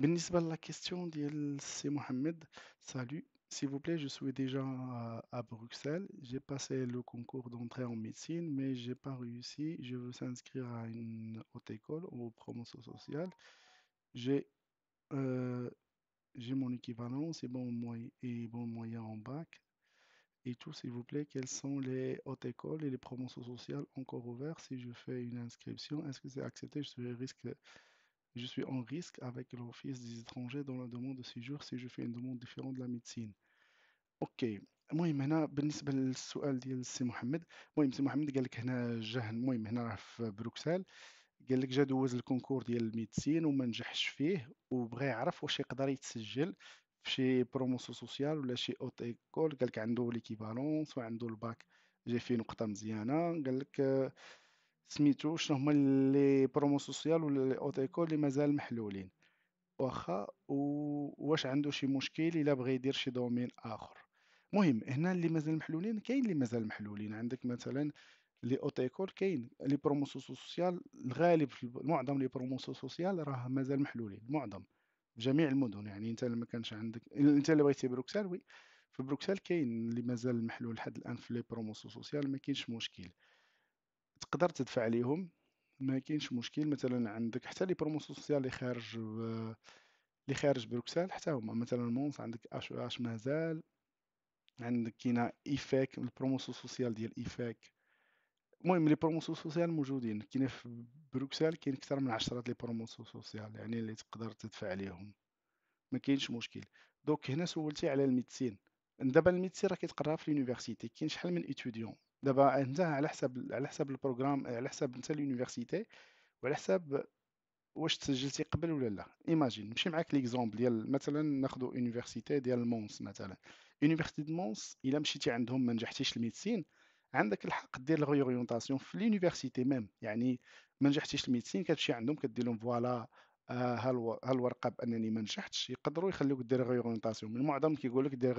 question question, ديال Mohamed. Mohamed. salut S'il vous plaît, je suis déjà à, Bruxelles. J'ai passé le concours d'entrée en médecine, mais je n'ai pas réussi. Je veux s'inscrire à une haute école ou promotion sociale. J'ai euh, mon équivalent, c'est bon moyen bon moyen en bac. Et tout, s'il vous plaît, quelles sont les hautes écoles et les promotions sociales encore ouvertes si je fais une inscription Est-ce que c'est accepté Je risque je suis en risque avec l'Office des étrangers dans la demande de séjour si je fais une demande différente de la médecine. اوكي المهم هنا بالنسبه للسؤال ديال السي محمد المهم السي محمد قال لك هنا جا المهم هنا راه في بروكسل قال لك جا دوز الكونكور ديال الميديسين وما نجحش فيه وبغى يعرف واش يقدر يتسجل في شي بروموسيون سوسيال ولا شي اوت ايكول قال لك عنده ليكيفالونس وعنده الباك جاي فيه نقطه مزيانه قال لك آه سميتو شنو هما لي برومو سوسيال ولا لي اوتيكول اللي مازال محلولين واخا واش عنده شي مشكل الا بغى يدير شي دومين اخر مهم هنا اللي مازال محلولين كاين اللي مازال محلولين عندك مثلا لي اوتيكول كاين لي برومو سوسيال الغالب في معظم لي برومو سوسيال راه مازال محلولين معظم في جميع المدن يعني انت ما كانش عندك انت اللي بغيتي بروكسل وي في بروكسل كاين اللي مازال محلول لحد الان في لي برومو سوسيال ما كاينش مشكل تقدر تدفع عليهم ما كاينش مشكل مثلا عندك حتى لي برومو سوسيال اللي خارج اللي خارج بروكسل حتى هما مثلا مونس عندك اش اش مازال عندك كاينه ايفاك البروموسيون سوسيال ديال ايفاك المهم لي بروموسيون سوسيال موجودين كاين في بروكسل كاين اكثر من عشرات لي بروموسيون سوسيال يعني اللي تقدر تدفع عليهم ما كاينش مشكل دوك هنا سولتي على الميدسين دابا الميدسي راه كيتقرا في لونيفرسيتي كاين شحال من اتيديون دابا انت على حساب على حساب البروغرام على حساب انت لونيفرسيتي وعلى حساب واش تسجلتي قبل ولا لا ايماجين نمشي معاك ليكزومبل ديال مثلا ناخذ يونيفرسيتي ديال مونس مثلا يونيفرسيتي ديال مونس الا مشيتي عندهم ما نجحتيش الميدسين عندك الحق دير الريوريونتاسيون في لونيفرسيتي ميم يعني ما نجحتيش الميدسين كتمشي عندهم كدير لهم فوالا هالورقه آه، بانني ما نجحتش يقدروا يخليوك دير ريورونتاسيون من معظم كيقول لك دير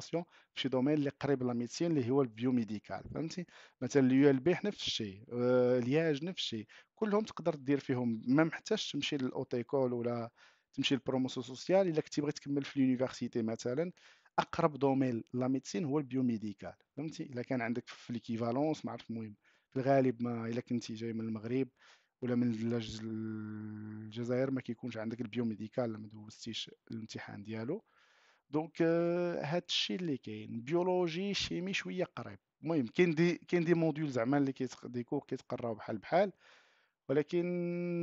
في شي دومين اللي قريب لا ميديسين اللي هو البيوميديكال فهمتي مثلا اليو ال بي نفس الشيء آه، الياج نفس الشيء كلهم تقدر دير فيهم ما محتاجش تمشي للاوتيكول ولا تمشي للبروموسو سوسيال الا كنتي بغيت تكمل في لونيفرسيتي مثلا اقرب دومين لا ميديسين هو البيوميديكال فهمتي الا كان عندك في ليكيفالونس ما عرفت المهم في الغالب ما الا كنتي جاي من المغرب ولا من الجزائر ما كيكونش عندك البيوميديكال ما دوزتيش الامتحان ديالو دونك هذا آه، الشيء اللي كاين بيولوجي شيمي شويه قريب المهم كاين دي كاين دي موديول زعما اللي كيتقراو بحال بحال ولكن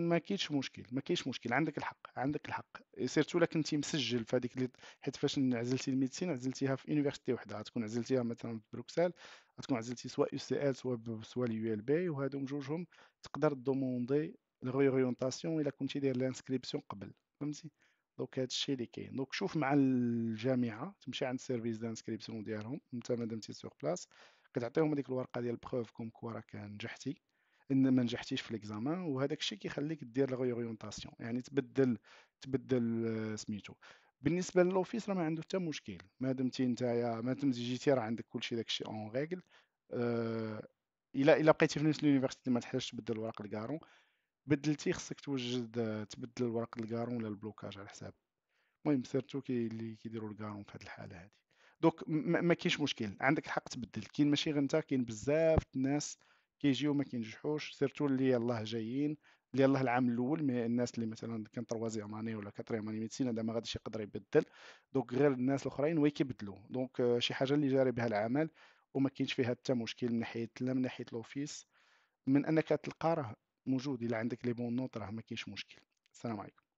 ما كاينش مشكل ما كاينش مشكل عندك الحق عندك الحق سيرتو لك انت مسجل في هذيك حيت فاش عزلتي الميديسين عزلتيها في يونيفرسيتي وحده غتكون عزلتيها مثلا في بروكسل غتكون عزلتي سواء يو سي ال سواء سواء اليو ال بي وهادو جوجهم تقدر دوموندي الغوريونتاسيون الا كنتي داير لانسكريبسيون قبل فهمتي دونك هادشي الشيء اللي كاين دونك شوف مع الجامعه تمشي عند سيرفيس دانسكريبسيون ديالهم انت مادام تي سور بلاس كتعطيهم هذيك الورقه ديال بروف كوم كوا راك نجحتي ان ما نجحتيش في ليكزامان وهذاك الشيء كيخليك دير لا ريورينتاسيون يعني تبدل تبدل آه، سميتو بالنسبه للوفيس راه ما عنده حتى مشكل ما دمتي نتايا ما دمتي جيتي راه عندك كلشي داكشي اون آه، ريغل الا الا بقيتي في نفس اليونيفرسيتي ما تحتاجش تبدل ورق الكارون بدلتي خصك توجد آه، تبدل ورق الكارون ولا البلوكاج على حساب المهم سيرتو كي اللي كيديروا الكارون في هذه الحاله هذه دوك ما كاينش مشكل عندك الحق تبدل كاين ماشي غير انت كاين بزاف الناس كيجيو ما كينجحوش سيرتو اللي يلاه جايين اللي يلاه العام الاول من الناس اللي مثلا كان تروازيام اني ولا كاتريام اني ميديسين هذا ما غاديش يقدر يبدل دونك غير الناس الاخرين وي كيبدلوا دونك آه، شي حاجه اللي جاري بها العمل وما كاينش فيها حتى مشكل من ناحيه لا من ناحيه لوفيس من انك تلقى راه موجود الا عندك لي بون نوت راه ما كاينش مشكل السلام عليكم